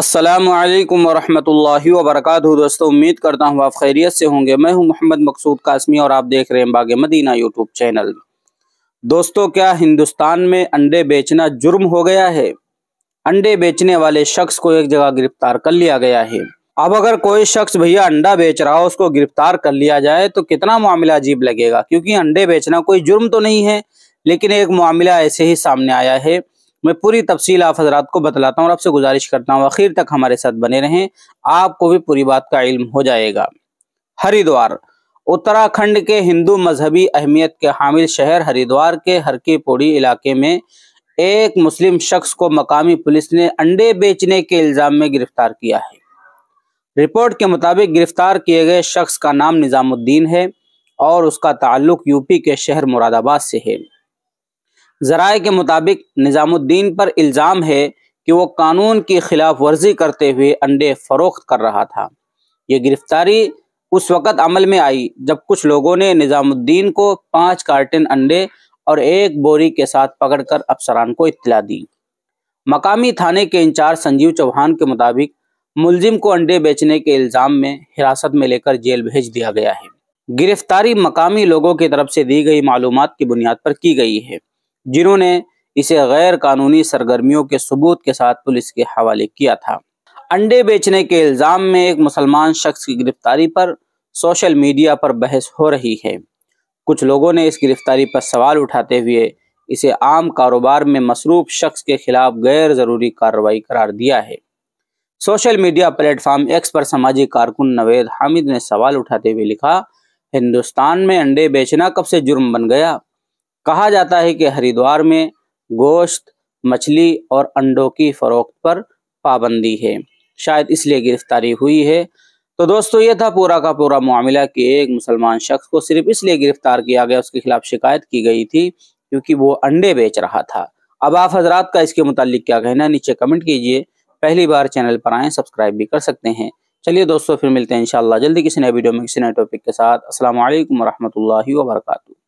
असलकम वरहमल वबरक दोस्तों उम्मीद करता हूँ आप खैरियत से होंगे मैं हूँ मोहम्मद मकसूद कासमी और आप देख रहे हैं बाग मदीना यूट्यूब चैनल दोस्तों क्या हिंदुस्तान में अंडे बेचना जुर्म हो गया है अंडे बेचने वाले शख्स को एक जगह गिरफ्तार कर लिया गया है अब अगर कोई शख्स भैया अंडा बेच रहा हो उसको गिरफ्तार कर लिया जाए तो कितना मामला अजीब लगेगा क्योंकि अंडे बेचना कोई जुर्म तो नहीं है लेकिन एक मामला ऐसे ही सामने आया है मैं पूरी तफसील आप हजरात को बतलाता हूँ और आपसे गुजारिश करता हूँ आखिर तक हमारे साथ बने रहें आपको भी पूरी बात का इल्म हो जाएगा हरिद्वार उत्तराखंड के हिंदू मजहबी अहमियत के हामिल शहर हरिद्वार के हरकी पौड़ी इलाके में एक मुस्लिम शख्स को मकामी पुलिस ने अंडे बेचने के इल्ज़ाम में गिरफ्तार किया है रिपोर्ट के मुताबिक गिरफ्तार किए गए शख्स का नाम निज़ामुद्दीन है और उसका ताल्लुक यूपी के शहर मुरादाबाद से है जराए के मुताबिक निज़ामुद्दीन पर इल्ज़ाम है कि वो कानून की खिलाफ वर्जी करते हुए अंडे फरोख्त कर रहा था ये गिरफ्तारी उस वक़्त अमल में आई जब कुछ लोगों ने निज़ामुद्दीन को पाँच कार्टन अंडे और एक बोरी के साथ पकड़कर अफसरान को इतला दी मकामी थाने के इंचार्ज संजीव चौहान के मुताबिक मुलजिम को अंडे बेचने के इल्ज़ाम में हिरासत में लेकर जेल भेज दिया गया है गिरफ्तारी मकामी लोगों की तरफ से दी गई मालूम की बुनियाद पर की गई है जिन्होंने इसे गैर कानूनी सरगर्मियों के सबूत के साथ पुलिस के हवाले किया था अंडे बेचने के इल्ज़ाम में एक मुसलमान शख्स की गिरफ्तारी पर सोशल मीडिया पर बहस हो रही है कुछ लोगों ने इस गिरफ्तारी पर सवाल उठाते हुए इसे आम कारोबार में मसरूफ शख्स के खिलाफ गैर ज़रूरी कार्रवाई करार दिया है सोशल मीडिया प्लेटफॉर्म एक्स पर सामाजिक कारकुन नवेद हामिद ने सवाल उठाते हुए लिखा हिंदुस्तान में अंडे बेचना कब से जुर्म बन गया कहा जाता है कि हरिद्वार में गोश्त मछली और अंडों की फरोख्त पर पाबंदी है शायद इसलिए गिरफ्तारी हुई है तो दोस्तों ये था पूरा का पूरा मामला कि एक मुसलमान शख्स को सिर्फ इसलिए गिरफ्तार किया गया उसके खिलाफ शिकायत की गई थी क्योंकि वो अंडे बेच रहा था अब आप हजरात का इसके मुतालिक क्या कहना है नीचे कमेंट कीजिए पहली बार चैनल पर आए सब्सक्राइब भी कर सकते हैं चलिए दोस्तों फिर मिलते हैं इंशाल्लाह जल्दी किसी नए वीडियो में किसी नए टॉपिक के साथ असल वरहमल वर्का